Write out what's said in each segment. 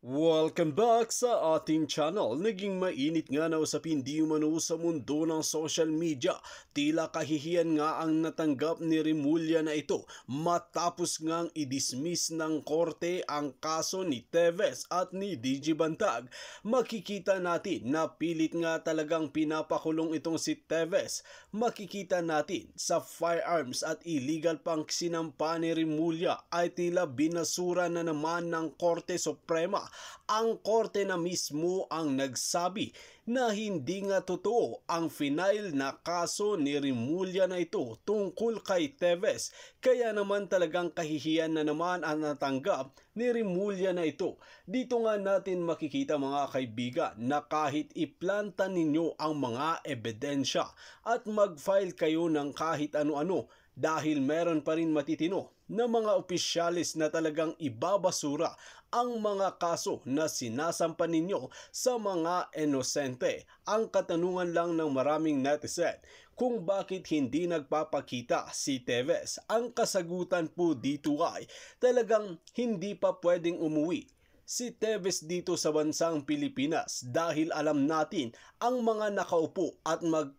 Welcome back sa ating channel. Naging mainit nga na usapin di umano sa mundo ng social media. Tila kahihiyan nga ang natanggap ni Remulya na ito matapos ngang i-dismiss ng korte ang kaso ni Teves at ni DJ Bantag. Makikita natin na pilit nga talagang pinapakulong itong si Teves. Makikita natin sa firearms at illegal pang sinampa ni Remulya ay tila binasura na naman ng Korte Suprema ang korte na mismo ang nagsabi na hindi nga totoo ang final na kaso ni Rimulya na ito tungkol kay Teves. Kaya naman talagang kahihiyan na naman ang natanggap ni Rimulya na ito. Dito nga natin makikita mga kaibigan na kahit iplanta ninyo ang mga ebidensya at mag-file kayo ng kahit ano-ano dahil meron pa rin matitino ng mga opisyalis na talagang ibabasura ang mga kaso na sinasampan ninyo sa mga inosente. Ang katanungan lang ng maraming netizen kung bakit hindi nagpapakita si Teves. Ang kasagutan po dito ay talagang hindi pa pwedeng umuwi si Teves dito sa bansang Pilipinas dahil alam natin ang mga nakaupo at mag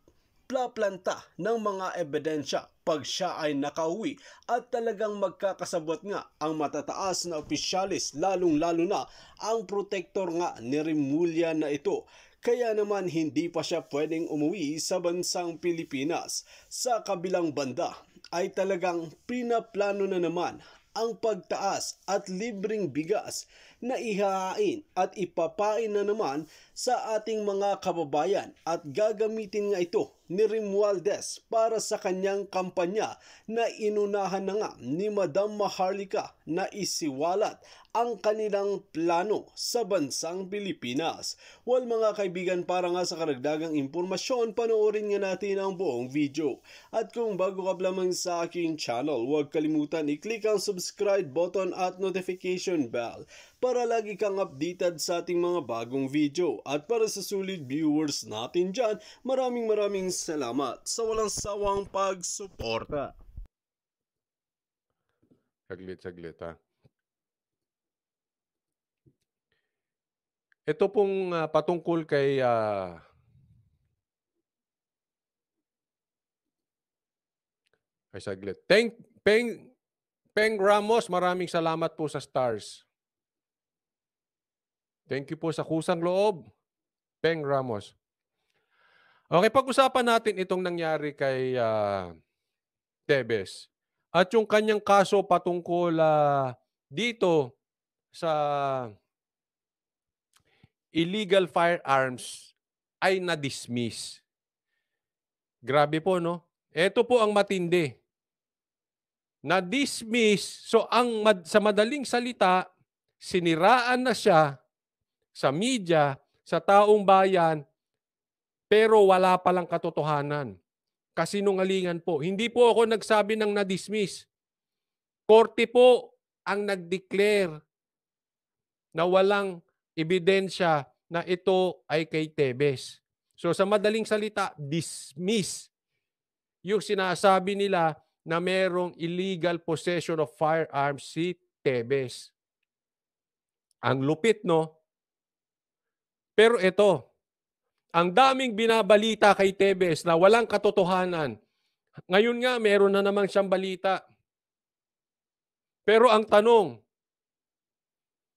magplaplanta ng mga ebidensya pag siya ay nakauwi at talagang magkakasabot nga ang matataas na opisyalis lalong-lalo na ang protektor nga ni Rimulya na ito. Kaya naman hindi pa siya pwedeng umuwi sa bansang Pilipinas. Sa kabilang banda ay talagang pinaplano na naman ang pagtaas at libreng bigas na ihahain at ipapain na naman sa ating mga kababayan at gagamitin nga ito ni Romualdez para sa kanyang kampanya na inunahan na nga ni Madam Maharlika na isiwalat ang kanilang plano sa bansang Pilipinas. Well mga kaibigan, para nga sa karagdagang impormasyon, panoorin nga natin ang buong video. At kung bago ka lamang sa aking channel, huwag kalimutan i-click ang subscribe button at notification bell para lagi kang updated sa ating mga bagong video at para sa solid viewers natin dyan. Maraming maraming salamat sa walang sawang pagsuporta. Saglit, saglit ha. Ito pong uh, patungkol kay uh, ay saglit. Thank Peng Peng Ramos, maraming salamat po sa stars. Thank you po sa kusang loob, Peng Ramos. Okay, pag-usapan natin itong nangyari kay uh, Tebes. At yung kanyang kaso patungkol uh, dito sa illegal firearms ay na-dismiss. Grabe po, no? Ito po ang matindi. Na-dismiss. So, ang mad- sa madaling salita, siniraan na siya sa media, sa taong bayan, pero wala palang katotohanan. Kasinungalingan po. Hindi po ako nagsabi ng na-dismiss. Korte po ang nag-declare na walang ebidensya na ito ay kay Tebes. So sa madaling salita, dismiss yung sinasabi nila na merong illegal possession of firearms si Tebes. Ang lupit, no? Pero ito, ang daming binabalita kay Tebes na walang katotohanan. Ngayon nga, meron na naman siyang balita. Pero ang tanong,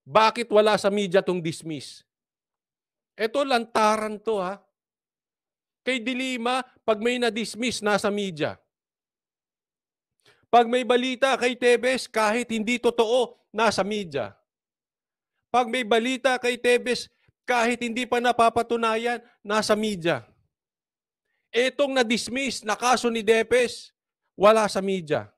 bakit wala sa media tong dismiss? Ito lantaran to ha. Kay Dilima, pag may na-dismiss, nasa media. Pag may balita kay Tebes, kahit hindi totoo, nasa media. Pag may balita kay Tebes kahit hindi pa napapatunayan, nasa media. Etong na-dismiss na kaso ni Depes, wala sa media.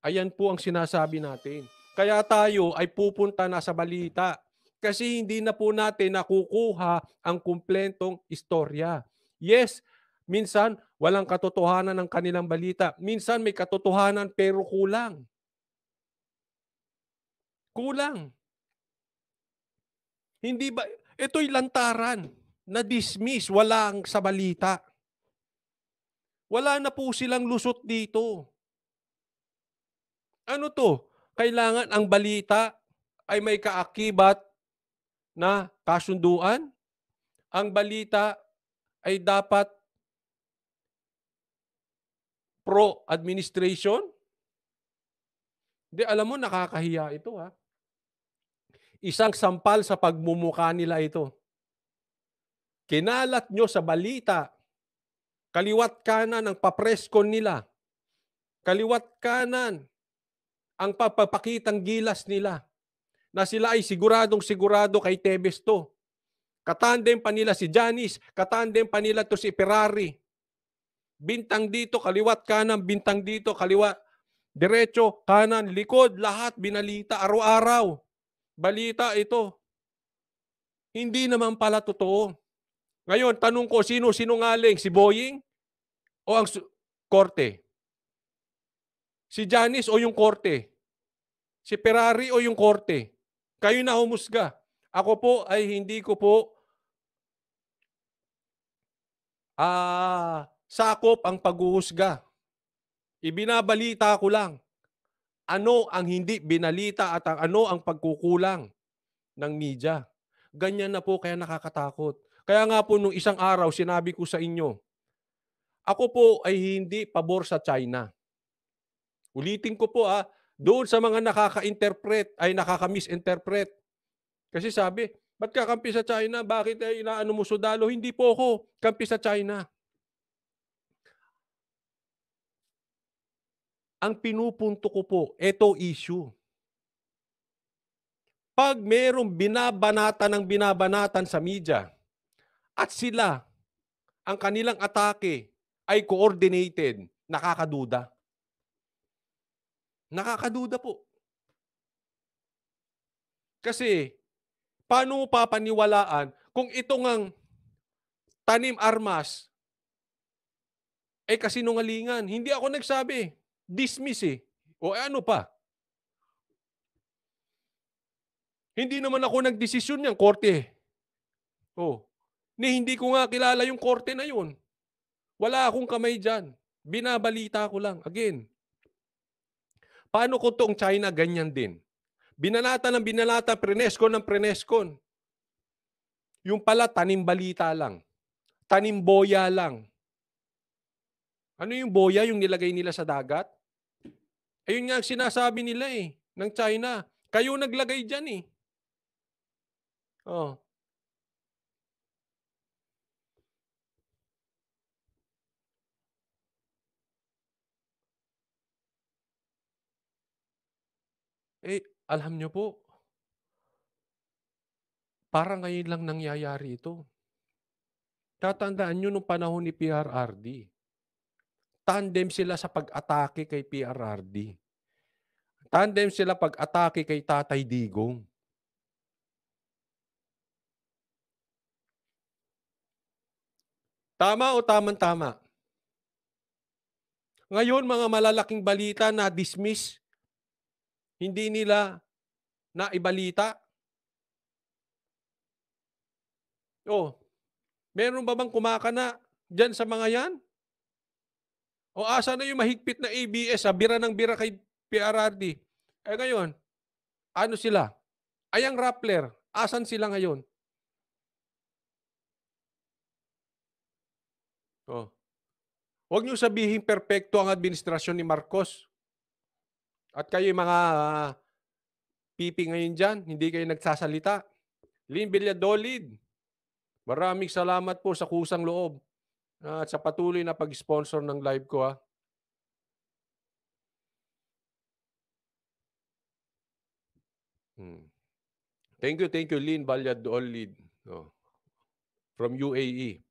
Ayan po ang sinasabi natin. Kaya tayo ay pupunta na sa balita kasi hindi na po natin nakukuha ang kumpletong istorya. Yes, minsan walang katotohanan ng kanilang balita. Minsan may katotohanan pero kulang. Kulang. Hindi ba? Ito'y lantaran na dismiss, walang sa balita. Wala na po silang lusot dito. Ano to? Kailangan ang balita ay may kaakibat na kasunduan. Ang balita ay dapat pro-administration. Hindi, alam mo, nakakahiya ito ha. Isang sampal sa pagmumuka nila ito. Kinalat nyo sa balita, kaliwat kanan ang papresko nila, kaliwat kanan ang papapakitang gilas nila na sila ay siguradong sigurado kay Tevez to. Katandem pa nila si Janis, katandem pa nila to si Ferrari. Bintang dito, kaliwat kanan, bintang dito, kaliwa, diretso, kanan, likod, lahat binalita araw-araw. Balita ito. Hindi naman pala totoo. Ngayon, tanong ko, sino sinungaling? Si Boeing o ang korte? Si Janice o yung korte? Si Ferrari o yung korte? Kayo na humusga. Ako po ay hindi ko po ah, sakop ang paghuhusga. Ibinabalita ko lang ano ang hindi binalita at ang, ano ang pagkukulang ng media. Ganyan na po kaya nakakatakot. Kaya nga po nung isang araw sinabi ko sa inyo, ako po ay hindi pabor sa China. Ulitin ko po ah, doon sa mga nakaka-interpret ay nakaka-misinterpret. Kasi sabi, ba't ka kampi sa China? Bakit ay eh, inaano mo sudalo? Hindi po ako kampi sa China. Ang pinupunto ko po, eto issue. Pag merong binabanatan ng binabanatan sa media at sila, ang kanilang atake ay coordinated, nakakaduda. Nakakaduda po. Kasi, paano mo papaniwalaan kung ito ngang tanim armas ay kasinungalingan? Hindi ako nagsabi dismiss eh. O eh, ano pa? Hindi naman ako nagdesisyon yan, korte. Oh, ni hindi ko nga kilala yung korte na yun. Wala akong kamay dyan. Binabalita ko lang. Again, paano ko tong China ganyan din? Binalata ng binalata, preneskon ng preneskon. Yung pala, tanim balita lang. Tanim boya lang. Ano yung boya yung nilagay nila sa dagat? Ayun nga ang sinasabi nila eh, ng China. Kayo naglagay dyan eh. Oh. Eh, alam nyo po, parang ngayon lang nangyayari ito. Tatandaan nyo nung panahon ni PRRD tandem sila sa pag-atake kay PRRD. Tandem sila pag-atake kay Tatay Digong. Tama o tamang-tama? Ngayon, mga malalaking balita na dismiss, hindi nila na ibalita. Oh, meron ba bang na dyan sa mga yan? O asa ah, na yung mahigpit na ABS, ha? Ah, bira ng bira kay PRRD. Eh ngayon, ano sila? Ayang Rappler, asan sila ngayon? Oh. Huwag niyo sabihin perpekto ang administrasyon ni Marcos. At kayo yung mga uh, pipi ngayon dyan, hindi kayo nagsasalita. Lynn Villadolid, maraming salamat po sa kusang loob. Ah, at sa patuloy na pag-sponsor ng live ko ha. Ah. Hmm. Thank you, thank you Lynn Balyadol Lynn. Oh. No. From UAE.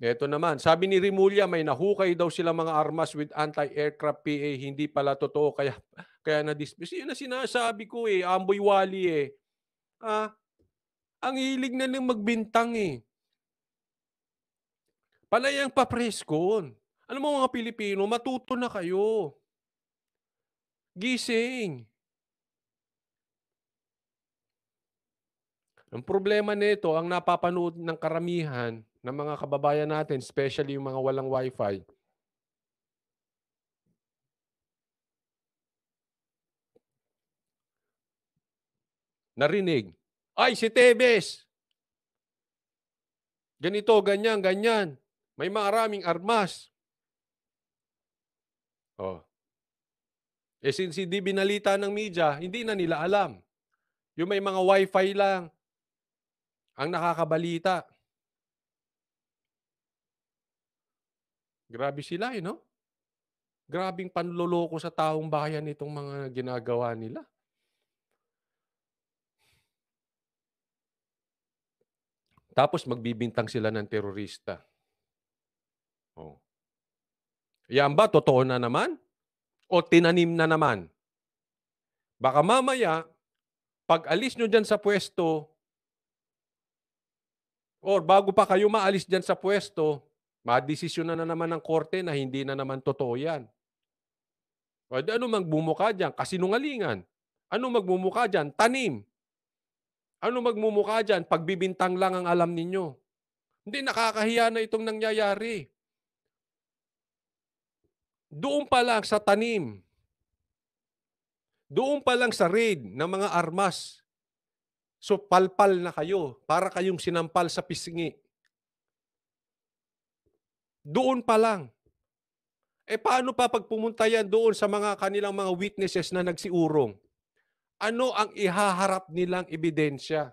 Ito naman, sabi ni Rimulya may nahukay daw sila mga armas with anti-aircraft PA, hindi pala totoo kaya kaya na dismiss. Yun na sinasabi ko eh, amboy wali eh. Ah, ang hilig na lang magbintang eh. Palayang papreskon. Alam mo mga Pilipino, matuto na kayo. Gising. Ang problema nito, ang napapanood ng karamihan ng mga kababayan natin, especially yung mga walang wifi, narinig, ay si Tebes, ganito, ganyan, ganyan. May maraming armas. Oh. Eh since hindi binalita ng media, hindi na nila alam. Yung may mga wifi lang ang nakakabalita. Grabe sila eh, no? Grabing panloloko sa taong bayan itong mga ginagawa nila. Tapos magbibintang sila ng terorista. Yan ba? Totoo na naman? O tinanim na naman? Baka mamaya, pag alis nyo dyan sa pwesto, or bago pa kayo maalis dyan sa pwesto, madesisyon na, na naman ng korte na hindi na naman totoo yan. O ano magbumuka dyan? Kasinungalingan. Ano magbumuka dyan? Tanim. Ano magmumukha dyan? Pagbibintang lang ang alam ninyo. Hindi, nakakahiya na itong nangyayari doon pa lang sa tanim, doon pa lang sa raid ng mga armas, so palpal na kayo para kayong sinampal sa pisngi. Doon pa lang. E paano pa pag pumunta yan doon sa mga kanilang mga witnesses na nagsiurong? Ano ang ihaharap nilang ebidensya?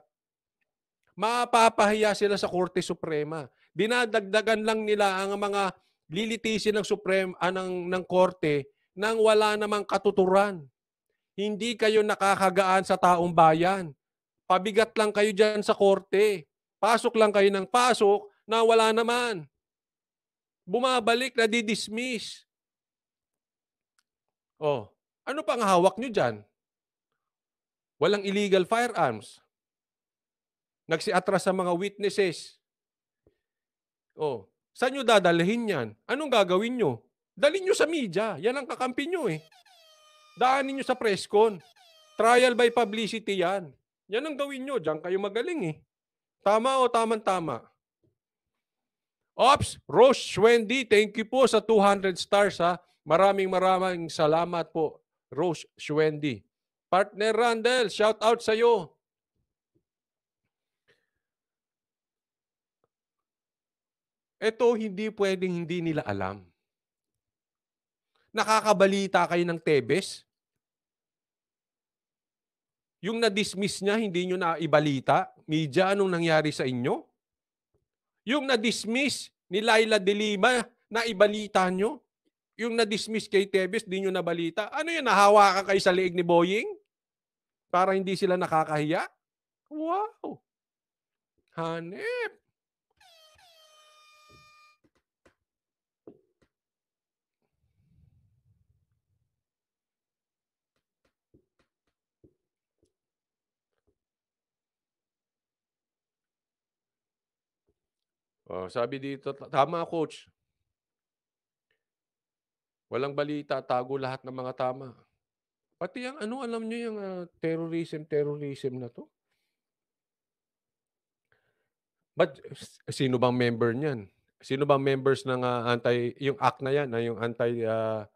Mapapahiya sila sa Korte Suprema. Dinadagdagan lang nila ang mga lilitisin ng Supreme anang ah, ng, korte nang wala namang katuturan. Hindi kayo nakakagaan sa taong bayan. Pabigat lang kayo diyan sa korte. Pasok lang kayo ng pasok na wala naman. Bumabalik na di-dismiss. Oh, ano pang hawak nyo diyan? Walang illegal firearms. Nagsiatras sa mga witnesses. Oh, Saan nyo dadalhin yan? Anong gagawin nyo? Dalhin nyo sa media. Yan ang kakampi nyo eh. Daanin nyo sa presscon. Trial by publicity yan. Yan ang gawin nyo. Diyan kayo magaling eh. Tama o tamang-tama? Ops, Rose Schwendy, thank you po sa 200 stars ha. Maraming maraming salamat po, Rose Schwendy. Partner Randall, shout out sa iyo. Ito, hindi pwedeng hindi nila alam. Nakakabalita kayo ng Tebes? Yung na-dismiss niya, hindi nyo na ibalita? Media, anong nangyari sa inyo? Yung na-dismiss ni Laila de na ibalita nyo? Yung na-dismiss kay Tebes, di nyo nabalita? Ano yun, nahawakan kayo sa liig ni Boying? Para hindi sila nakakahiya? Wow! Hanip! Oh, sabi dito, tama coach. Walang balita, tago lahat ng mga tama. Pati ang ano, alam nyo yung uh, terrorism, terrorism na to. But sino bang member niyan? Sino bang members ng uh, anti, yung act na yan, na yung anti uh,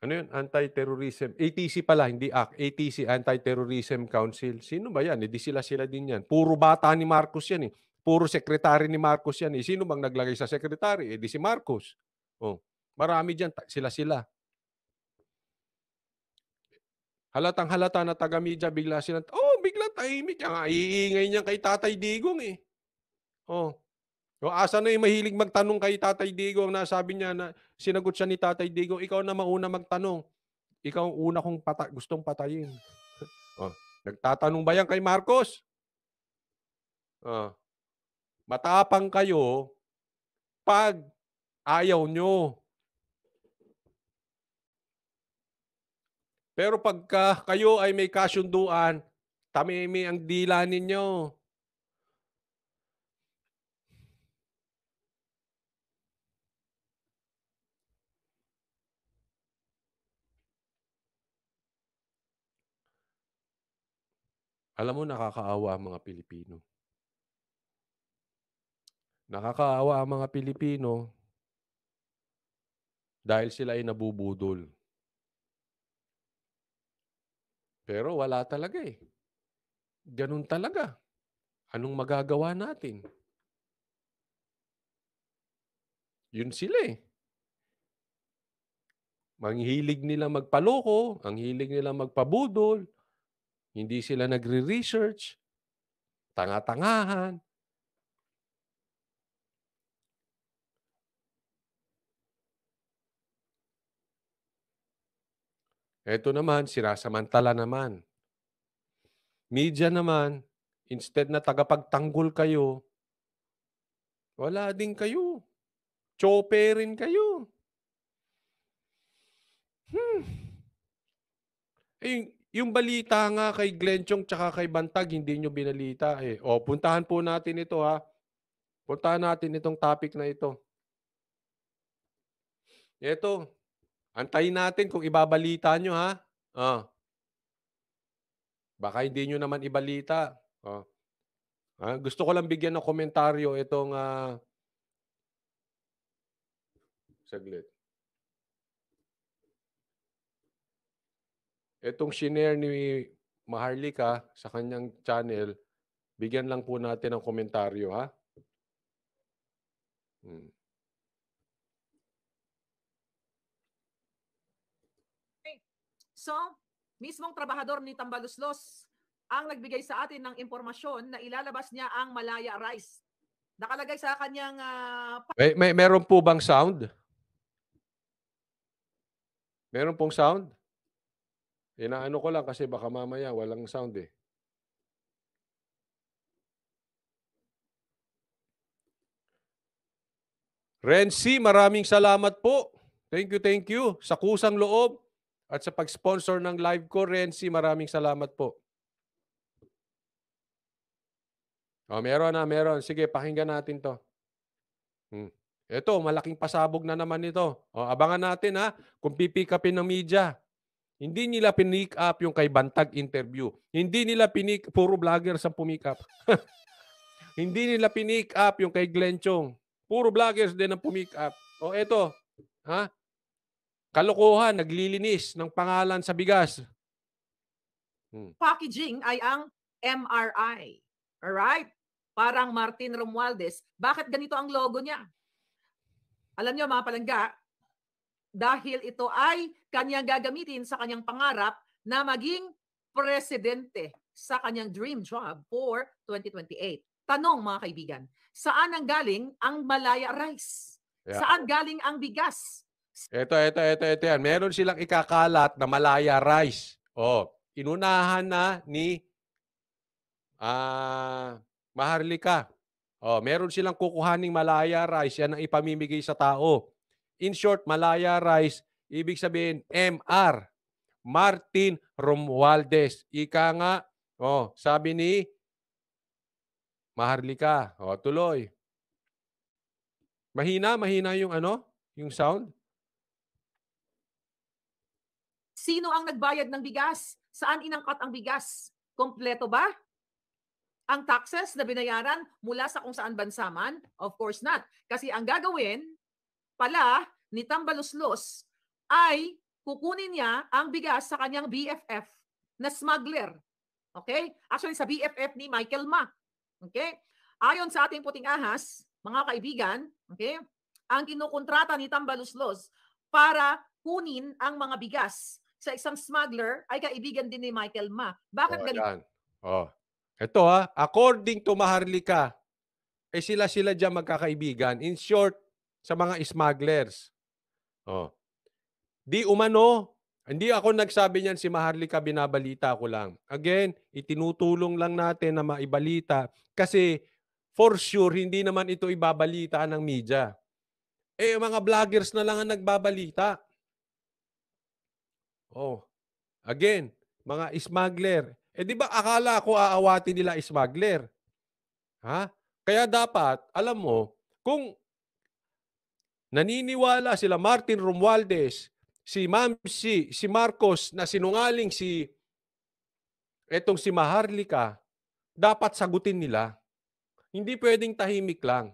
Ano yun? Anti-terrorism. ATC pala, hindi ACT. ATC, Anti-Terrorism Council. Sino ba yan? Eh, di sila sila din yan. Puro bata ni Marcos yan eh. Puro sekretary ni Marcos yan eh. Sino bang naglagay sa sekretary? Eh, di si Marcos. Oh, marami dyan. Sila-sila. Halatang halata na taga-media, bigla silang, oh, bigla tahimik. Ang iingay niyan kay Tatay Digong eh. Oh. O oh, asa na yung mahilig magtanong kay Tatay Digong na sabi niya na Sinagot siya ni Tatay Digo, ikaw na mauna magtanong. Ikaw ang una kong pata- gustong patayin. oh, nagtatanong ba yan kay Marcos? Oh, matapang kayo pag ayaw nyo. Pero pagka kayo ay may kasunduan, tamimi ang dila ninyo. Alam mo, nakakaawa ang mga Pilipino. Nakakaawa ang mga Pilipino dahil sila ay nabubudol. Pero wala talaga eh. Ganun talaga. Anong magagawa natin? Yun sila eh. Ang hilig nila magpaloko, ang hilig nila magpabudol, hindi sila nagre-research, tanga-tangahan. Ito naman, sirasamantala naman. Media naman, instead na tagapagtanggol kayo, wala din kayo. Chope rin kayo. Hmm. Eh, yung balita nga kay Glenchong tsaka kay Bantag, hindi nyo binalita eh. O, puntahan po natin ito ha. Puntahan natin itong topic na ito. Ito, antayin natin kung ibabalita nyo ha. Ah. Baka hindi nyo naman ibalita. Ah. Ah, gusto ko lang bigyan ng komentaryo itong uh, saglit. Itong shinare ni Maharlika sa kanyang channel, bigyan lang po natin ng komentaryo ha. Hmm. So, mismong trabahador ni Tambaluslos ang nagbigay sa atin ng impormasyon na ilalabas niya ang Malaya Rice. Nakalagay sa kanyang... Uh, may, may, meron po bang sound? Meron pong sound? Inaano ko lang kasi baka mamaya walang sound eh. Renzi, maraming salamat po. Thank you, thank you. Sa kusang loob at sa pag-sponsor ng live ko, Renzi, maraming salamat po. Oh, meron na, meron. Sige, pakinggan natin to. Hmm. Ito, malaking pasabog na naman ito. Oh, abangan natin ha, kung pipikapin ng media. Hindi nila pinick up yung kay Bantag interview. Hindi nila pinick, puro vloggers ang pumick up. Hindi nila pinick up yung kay Glenn Chong. Puro vloggers din ang pumick up. O eto, ha? Kalokohan, naglilinis ng pangalan sa bigas. Hmm. Packaging ay ang MRI. Alright? Parang Martin Romualdez. Bakit ganito ang logo niya? Alam niyo mga palangga, dahil ito ay kanyang gagamitin sa kanyang pangarap na maging presidente sa kanyang dream job for 2028. Tanong mga kaibigan, saan ang galing ang Malaya Rice? Yeah. Saan galing ang bigas? Ito, ito, ito, ito yan. Meron silang ikakalat na Malaya Rice. Oh, inunahan na ni ah uh, Maharlika. Oh, meron silang kukuhaning Malaya Rice. Yan ang ipamimigay sa tao. In short, Malaya Rice, ibig sabihin MR, Martin Romualdez. Ika nga, oh, sabi ni Maharlika. O, oh, tuloy. Mahina, mahina yung ano? Yung sound? Sino ang nagbayad ng bigas? Saan inangkat ang bigas? Kompleto ba? Ang taxes na binayaran mula sa kung saan bansa man? Of course not. Kasi ang gagawin pala ni Tambaloslos ay kukunin niya ang bigas sa kanyang BFF na smuggler. Okay? Actually, sa BFF ni Michael Ma. Okay? Ayon sa ating puting ahas, mga kaibigan, okay? Ang kinukontrata ni Tambaloslos para kunin ang mga bigas sa isang smuggler ay kaibigan din ni Michael Ma. Bakit oh, ganito? Yan. Oh. Ito ha, according to Maharlika, eh sila-sila dyan magkakaibigan. In short, sa mga smugglers. Oh. Di umano, hindi ako nagsabi niyan si Maharlika, binabalita ko lang. Again, itinutulong lang natin na maibalita kasi for sure hindi naman ito ibabalita ng media. Eh, mga vloggers na lang ang nagbabalita. Oh. Again, mga smuggler. Eh di ba akala ko aawati nila smuggler? Ha? Kaya dapat, alam mo, kung Naniniwala sila Martin Romualdez, si Mamsi, si Marcos na sinungaling si etong si Maharlika, dapat sagutin nila. Hindi pwedeng tahimik lang.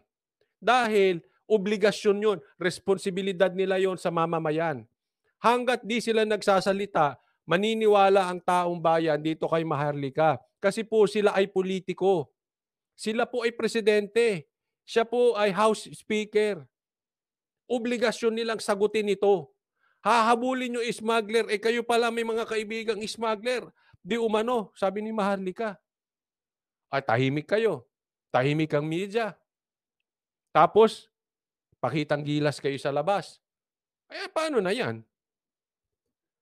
Dahil obligasyon yun, responsibilidad nila yon sa mamamayan. Hanggat di sila nagsasalita, maniniwala ang taong bayan dito kay Maharlika. Kasi po sila ay politiko. Sila po ay presidente. Siya po ay House Speaker obligasyon nilang sagutin ito. Hahabulin nyo smuggler, eh kayo pala may mga kaibigang smuggler. Di umano, sabi ni Maharlika. Ay, tahimik kayo. Tahimik ang media. Tapos, pakitang gilas kayo sa labas. Ay, eh, paano na yan?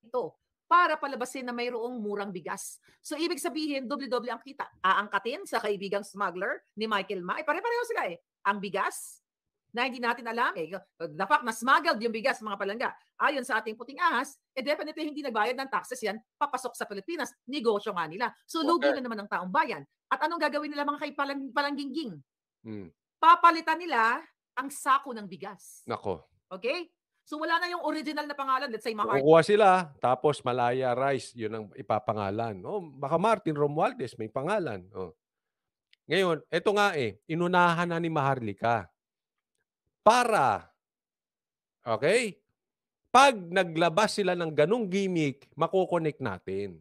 Ito, para palabasin na mayroong murang bigas. So ibig sabihin, doble-doble ang kita. Aangkatin sa kaibigang smuggler ni Michael Ma. Eh, pare-pareho sila eh. Ang bigas na hindi natin alam eh. Uh, the fact na smuggled yung bigas mga palangga. Ayon sa ating puting ahas, eh definitely hindi nagbayad ng taxes yan, papasok sa Pilipinas, negosyo nga nila. So okay. lugi na naman ng taong bayan. At anong gagawin nila mga kay palang, palangginging? Hmm. Papalitan nila ang sako ng bigas. Nako. Okay? So wala na yung original na pangalan. Let's say Martin. Kukuha sila, tapos Malaya Rice, yun ang ipapangalan. Oh, baka Martin Romualdez, may pangalan. Oh. Ngayon, eto nga eh, inunahan na ni Maharlika para okay? Pag naglabas sila ng ganong gimmick, makukonek natin.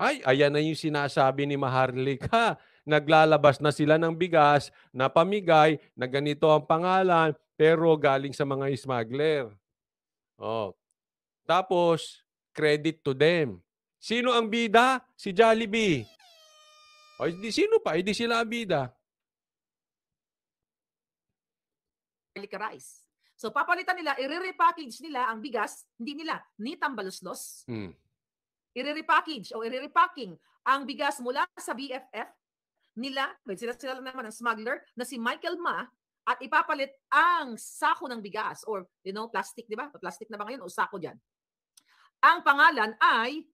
Ay, ayan na yung sinasabi ni Maharlika. Naglalabas na sila ng bigas, napamigay, na ganito ang pangalan, pero galing sa mga smuggler. Oh. Tapos, credit to them. Sino ang bida? Si Jollibee. O, di sino pa? Hindi sila ang bida. rice. So papalitan nila, i-repackage nila ang bigas, hindi nila, ni Tambaluslos. Mm. I-repackage o i-repacking ang bigas mula sa BFF nila, well, sila sila naman ang smuggler na si Michael Ma at ipapalit ang sako ng bigas or you know plastic, di ba? Plastic na ba ngayon o sako diyan? Ang pangalan ay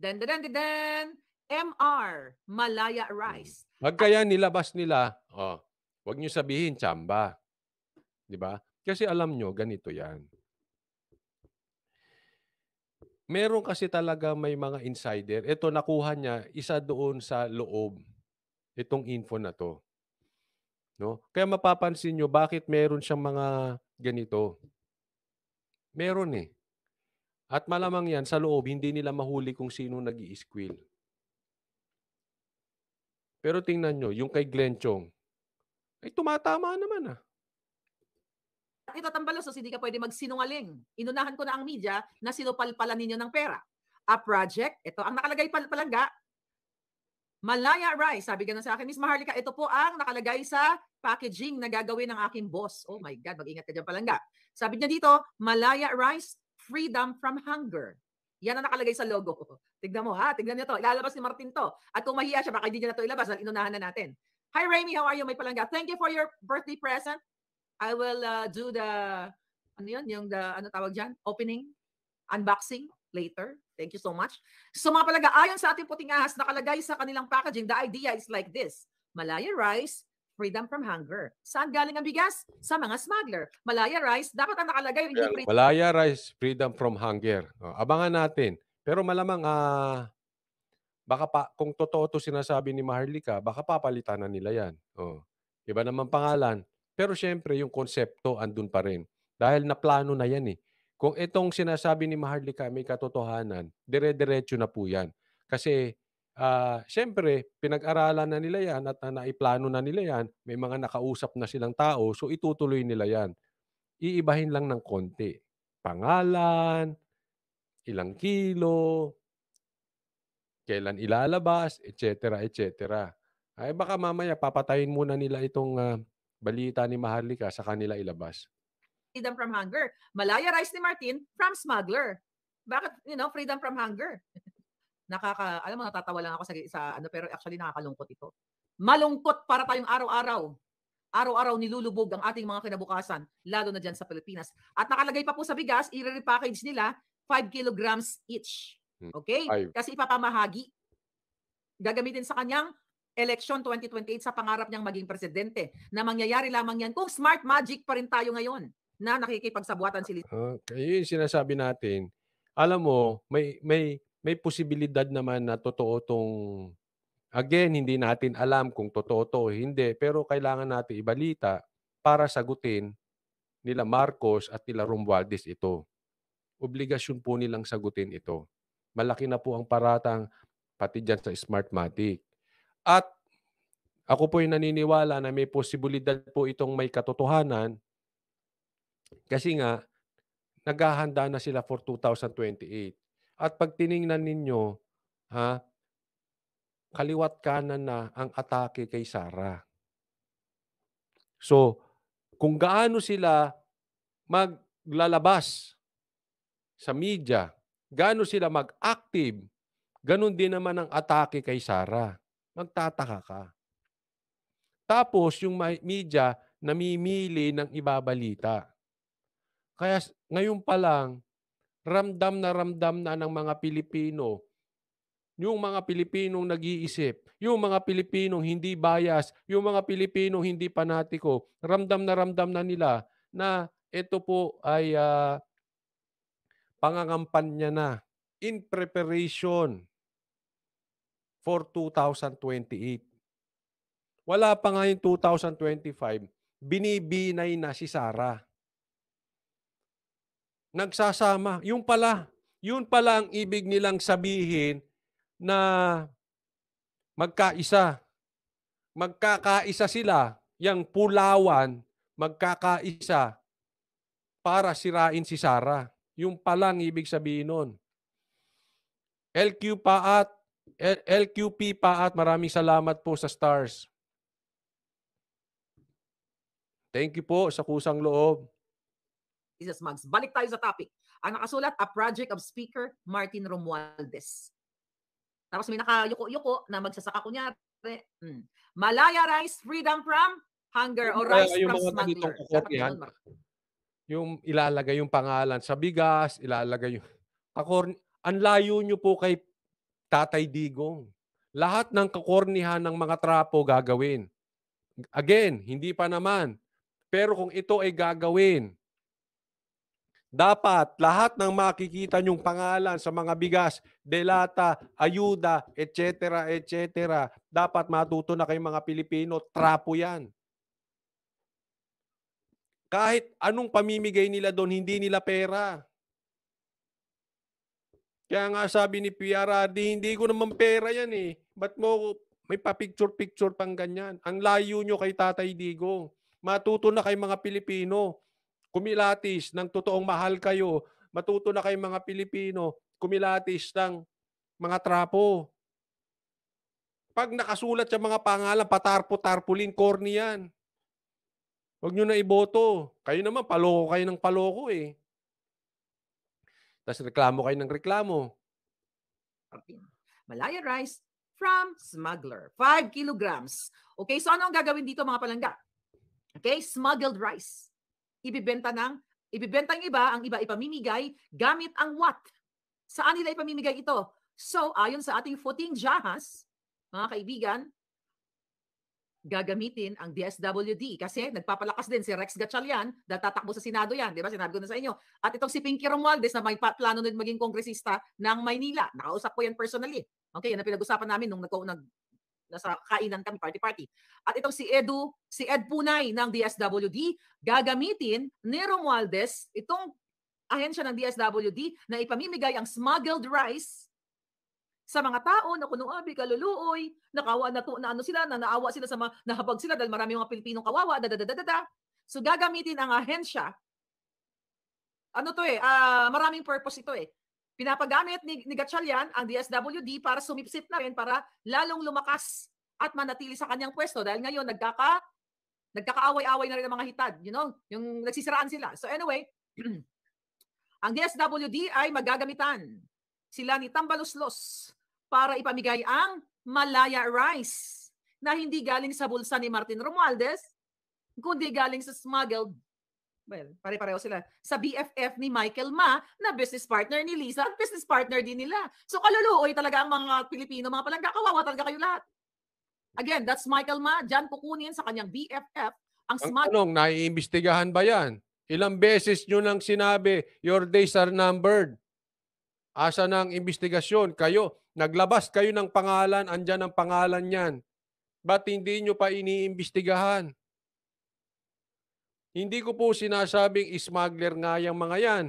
den den den, den MR Malaya Rice. Pag hmm. kaya nilabas nila, oh, wag niyo sabihin chamba. 'Di ba? Kasi alam nyo, ganito 'yan. Meron kasi talaga may mga insider. Ito nakuha niya isa doon sa loob itong info na 'to. No? Kaya mapapansin nyo bakit meron siyang mga ganito. Meron eh. At malamang yan, sa loob, hindi nila mahuli kung sino nag squeal Pero tingnan nyo, yung kay Glenn Chong, ay tumatama naman ah ito tambalos, hindi ka pwede magsinungaling. Inunahan ko na ang media na sinupalpalan ninyo ng pera. A project, ito ang nakalagay pal palangga, Malaya Rice, sabi ganun sa akin, Miss Maharlika, ito po ang nakalagay sa packaging na gagawin ng aking boss. Oh my God, mag-ingat ka dyan palangga. Sabi niya dito, Malaya Rice, freedom from hunger. Yan ang nakalagay sa logo. Tignan mo ha, tignan niyo to. Ilalabas ni Martin to. At kung mahiya siya, baka hindi niya na to ilabas. Inunahan na natin. Hi Raimi, how are you? May palangga. Thank you for your birthday present. I will uh, do the, ano yun, yung the, ano tawag diyan, Opening, unboxing later. Thank you so much. So mga palaga, ayon sa ating puting ahas, nakalagay sa kanilang packaging, the idea is like this. Malaya rice, freedom from hunger. Saan galing ang bigas? Sa mga smuggler. Malaya rice, dapat ang nakalagay. Yeah. Freedom. Malaya rice, freedom from hunger. O, oh, abangan natin. Pero malamang, uh, baka pa, kung totoo to sinasabi ni Maharlika, baka papalitan na nila yan. O, oh, iba naman pangalan. Pero syempre, yung konsepto andun pa rin. Dahil naplano na yan eh. Kung itong sinasabi ni Maharlika may katotohanan, dire-diretso na po yan. Kasi uh, ah, syempre, pinag-aralan na nila yan at na naiplano na nila yan. May mga nakausap na silang tao, so itutuloy nila yan. Iibahin lang ng konti. Pangalan, ilang kilo, kailan ilalabas, etc. etc. Ay baka mamaya papatayin muna nila itong uh, balita ni Maharlika sa kanila ilabas. Freedom from hunger. Malaya rice ni Martin from smuggler. Bakit, you know, freedom from hunger? Nakaka, alam mo, natatawa lang ako sa, sa ano, pero actually nakakalungkot ito. Malungkot para tayong araw-araw. Araw-araw nilulubog ang ating mga kinabukasan, lalo na dyan sa Pilipinas. At nakalagay pa po sa bigas, i-repackage nila 5 kilograms each. Hmm. Okay? Kasi ipapamahagi. Gagamitin sa kanyang election 2028 sa pangarap niyang maging presidente. Na mangyayari lamang yan kung smart magic pa rin tayo ngayon na nakikipagsabuatan si Liz. Okay, yun sinasabi natin, alam mo, may may may posibilidad naman na totoo tong again, hindi natin alam kung totoo to o hindi, pero kailangan natin ibalita para sagutin nila Marcos at nila Romualdez ito. Obligasyon po nilang sagutin ito. Malaki na po ang paratang pati dyan sa Smartmatic at ako po ay naniniwala na may posibilidad po itong may katotohanan kasi nga, naghahanda na sila for 2028. At pag tiningnan ninyo, ha, kaliwat kanan na ang atake kay Sara. So, kung gaano sila maglalabas sa media, gaano sila mag-active, ganun din naman ang atake kay Sarah magtataka ka. Tapos yung media namimili ng ibabalita. Kaya ngayon pa lang, ramdam na ramdam na ng mga Pilipino yung mga Pilipinong nag-iisip, yung mga Pilipinong hindi bias, yung mga Pilipinong hindi panatiko, ramdam na ramdam na nila na ito po ay uh, ah, pangangampanya na in preparation for 2028. Wala pa nga 2025, binibinay na si Sarah. Nagsasama. Yung pala, yun pala ang ibig nilang sabihin na magkaisa. Magkakaisa sila, yang pulawan, magkakaisa para sirain si Sarah. Yung pala ang ibig sabihin nun. LQ Paat, LQP pa at maraming salamat po sa stars. Thank you po sa kusang loob. Jesus Mags. Balik tayo sa topic. Ang nakasulat, a project of Speaker Martin Romualdez. Tapos may nakayuko-yuko na magsasaka kunyari. Mm. Malaya rice freedom from hunger or rice uh, from smuggler. Yan, yung ilalagay yung pangalan sa bigas, ilalagay yung... Ako, ang layo nyo po kay Tatay Digong. Lahat ng kakornihan ng mga trapo gagawin. Again, hindi pa naman. Pero kung ito ay gagawin, dapat lahat ng makikita niyong pangalan sa mga bigas, delata, ayuda, etc., etc., dapat matuto na kayong mga Pilipino, trapo yan. Kahit anong pamimigay nila doon, hindi nila pera. Kaya nga sabi ni PRRD, hindi ko naman pera yan eh. Ba't mo may pa-picture-picture pang ganyan? Ang layo nyo kay Tatay Digong. Matuto na kay mga Pilipino. Kumilatis ng totoong mahal kayo. Matuto na kay mga Pilipino. Kumilatis ng mga trapo. Pag nakasulat sa mga pangalan, patarpo-tarpulin, corny yan. Huwag nyo na iboto. Kayo naman, paloko kayo ng paloko eh. Tapos reklamo kayo ng reklamo. Okay. Malayan rice from smuggler. 5 kilograms. Okay, so ano ang gagawin dito mga palangga? Okay, smuggled rice. Ibibenta ng ibibenta ng iba, ang iba ipamimigay gamit ang what? Saan nila ipamimigay ito? So, ayon sa ating footing jahas, mga kaibigan, gagamitin ang DSWD kasi nagpapalakas din si Rex Gatchalian dahil tatakbo sa Senado yan, di ba? Sinabi ko na sa inyo. At itong si Pinky Romualdez na may plano din maging kongresista ng Maynila. Nakausap ko yan personally. Okay, yan ang pinag-usapan namin nung nag, nag nasa kainan kami party-party. At itong si Edu, si Ed Punay ng DSWD, gagamitin ni Romualdez itong ahensya ng DSWD na ipamimigay ang smuggled rice sa mga tao na kunong abi kaluluoy, nakawa na, to na ano sila, na naawa sila sa mga, nahabag sila dahil marami mga Pilipinong kawawa, dadadadadada. So gagamitin ang ahensya. Ano to eh, uh, maraming purpose ito eh. Pinapagamit ni, ni Gatchalian ang DSWD para sumipsip na rin para lalong lumakas at manatili sa kanyang pwesto dahil ngayon nagkaka nagkakaaway-away na rin ang mga hitad, you know, yung nagsisiraan sila. So anyway, ang DSWD ay magagamitan sila ni Tambaluslos para ipamigay ang Malaya Rice na hindi galing sa bulsa ni Martin Romualdez, kundi galing sa smuggled well, pare-pareho sila, sa BFF ni Michael Ma na business partner ni Lisa at business partner din nila. So kaluluoy talaga ang mga Pilipino, mga palangga, kawawa talaga kayo lahat. Again, that's Michael Ma, Diyan Kukunin sa kanyang BFF. Ang, ang smart... tanong, naiimbestigahan ba yan? Ilang beses nyo nang sinabi, your days are numbered. Asa ng investigasyon? Kayo, naglabas kayo ng pangalan, andyan ang pangalan niyan. Ba't hindi nyo pa iniimbestigahan? Hindi ko po sinasabing smuggler nga yung mga yan.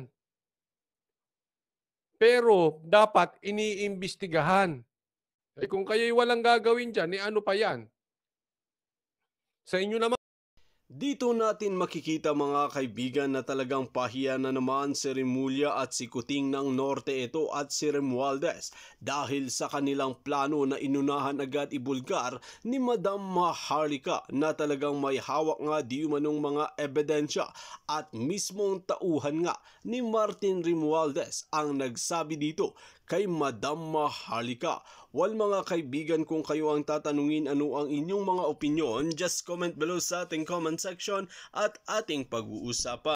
Pero dapat iniimbestigahan. Eh kung kayo'y walang gagawin dyan, eh ano pa yan? Sa inyo naman, dito natin makikita mga kaibigan na talagang pahiya na naman si Remulla at si Kuting ng Norte ito at si Remualdez dahil sa kanilang plano na inunahan agad ibulgar ni Madam Maharlika na talagang may hawak nga di umanong mga ebidensya at mismong tauhan nga ni Martin Remualdez ang nagsabi dito kay Madam Maharlika Wal mga kaibigan kung kayo ang tatanungin ano ang inyong mga opinion, just comment below sa ating comment section at ating pag-uusapan.